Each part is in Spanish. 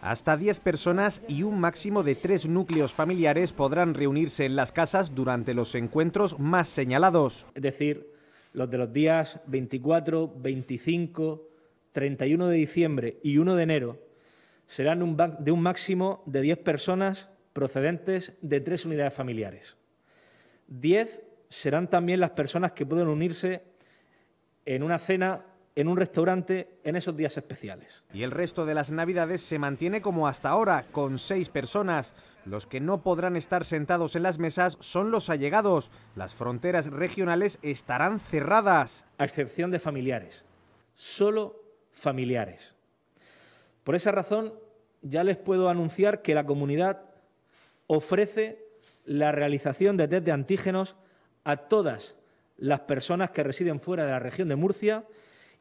Hasta 10 personas y un máximo de tres núcleos familiares podrán reunirse en las casas durante los encuentros más señalados. Es decir, los de los días 24, 25, 31 de diciembre y 1 de enero serán de un máximo de 10 personas procedentes de tres unidades familiares. 10 serán también las personas que pueden unirse en una cena en un restaurante en esos días especiales. Y el resto de las navidades se mantiene como hasta ahora, con seis personas. Los que no podrán estar sentados en las mesas son los allegados. Las fronteras regionales estarán cerradas. A excepción de familiares. Solo familiares. Por esa razón, ya les puedo anunciar que la comunidad ofrece la realización de test de antígenos a todas las personas que residen fuera de la región de Murcia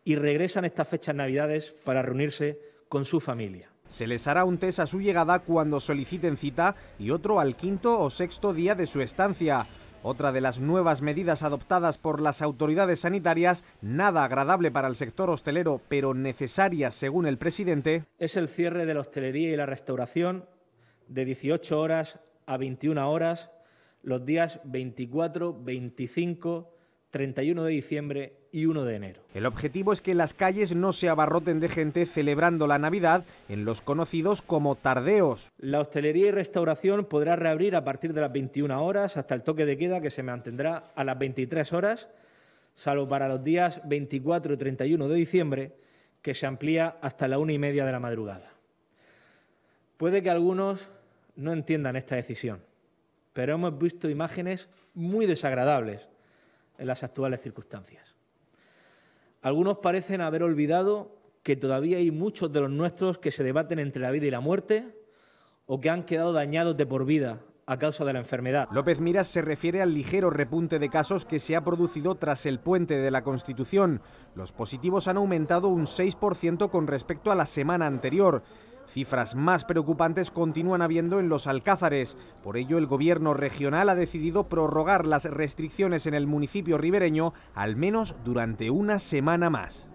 y regresan estas fechas navidades para reunirse con su familia. Se les hará un test a su llegada cuando soliciten cita y otro al quinto o sexto día de su estancia. Otra de las nuevas medidas adoptadas por las autoridades sanitarias, nada agradable para el sector hostelero, pero necesaria según el presidente, es el cierre de la hostelería y la restauración de 18 horas a 21 horas los días 24, 25, 31 de diciembre y 1 de enero. El objetivo es que las calles no se abarroten de gente celebrando la Navidad en los conocidos como tardeos. La hostelería y restauración podrá reabrir a partir de las 21 horas hasta el toque de queda que se mantendrá a las 23 horas, salvo para los días 24 y 31 de diciembre, que se amplía hasta la una y media de la madrugada. Puede que algunos no entiendan esta decisión, pero hemos visto imágenes muy desagradables en las actuales circunstancias. Algunos parecen haber olvidado que todavía hay muchos de los nuestros que se debaten entre la vida y la muerte o que han quedado dañados de por vida a causa de la enfermedad. López Miras se refiere al ligero repunte de casos que se ha producido tras el puente de la Constitución. Los positivos han aumentado un 6% con respecto a la semana anterior. Cifras más preocupantes continúan habiendo en los alcázares. Por ello, el gobierno regional ha decidido prorrogar las restricciones en el municipio ribereño al menos durante una semana más.